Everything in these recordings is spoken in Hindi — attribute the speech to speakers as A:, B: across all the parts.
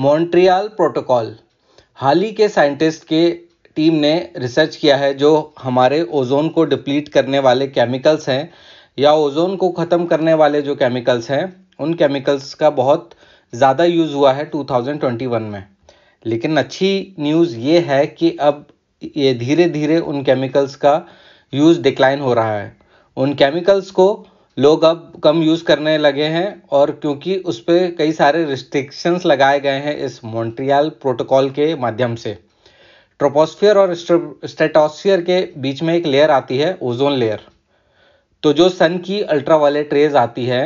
A: मॉन्ट्रियल प्रोटोकॉल हाल ही के साइंटिस्ट के टीम ने रिसर्च किया है जो हमारे ओजोन को डिप्लीट करने वाले केमिकल्स हैं या ओजोन को ख़त्म करने वाले जो केमिकल्स हैं उन केमिकल्स का बहुत ज़्यादा यूज़ हुआ है 2021 में लेकिन अच्छी न्यूज़ ये है कि अब ये धीरे धीरे उन केमिकल्स का यूज़ डिक्लाइन हो रहा है उन केमिकल्स को लोग अब कम यूज़ करने लगे हैं और क्योंकि उस पर कई सारे रिस्ट्रिक्शंस लगाए गए हैं इस मॉन्ट्रियल प्रोटोकॉल के माध्यम से ट्रोपोस्फियर और स्टेटोस्फियर के बीच में एक लेयर आती है ओजोन लेयर तो जो सन की अल्ट्रावायलेट रेज आती है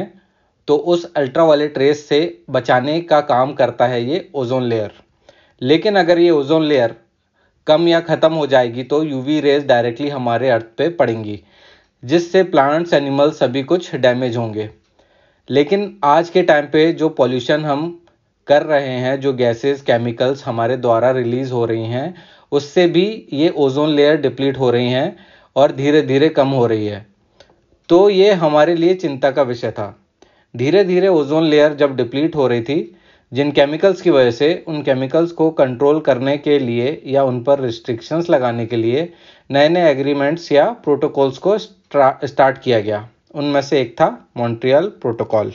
A: तो उस अल्ट्रावायलेट रेज से बचाने का काम करता है ये ओजोन लेयर लेकिन अगर ये ओजोन लेयर कम या ख़त्म हो जाएगी तो यूवी रेज डायरेक्टली हमारे अर्थ पे पड़ेंगी जिससे प्लांट्स एनिमल्स सभी कुछ डैमेज होंगे लेकिन आज के टाइम पे जो पॉल्यूशन हम कर रहे हैं जो गैसेस केमिकल्स हमारे द्वारा रिलीज़ हो रही हैं उससे भी ये ओजोन लेयर डिप्लीट हो रही हैं और धीरे धीरे कम हो रही है तो ये हमारे लिए चिंता का विषय था धीरे धीरे ओजोन लेयर जब डिप्लीट हो रही थी जिन केमिकल्स की वजह से उन केमिकल्स को कंट्रोल करने के लिए या उन पर रिस्ट्रिक्शंस लगाने के लिए नए नए एग्रीमेंट्स या प्रोटोकॉल्स को स्टार्ट किया गया उनमें से एक था मॉन्ट्रियल प्रोटोकॉल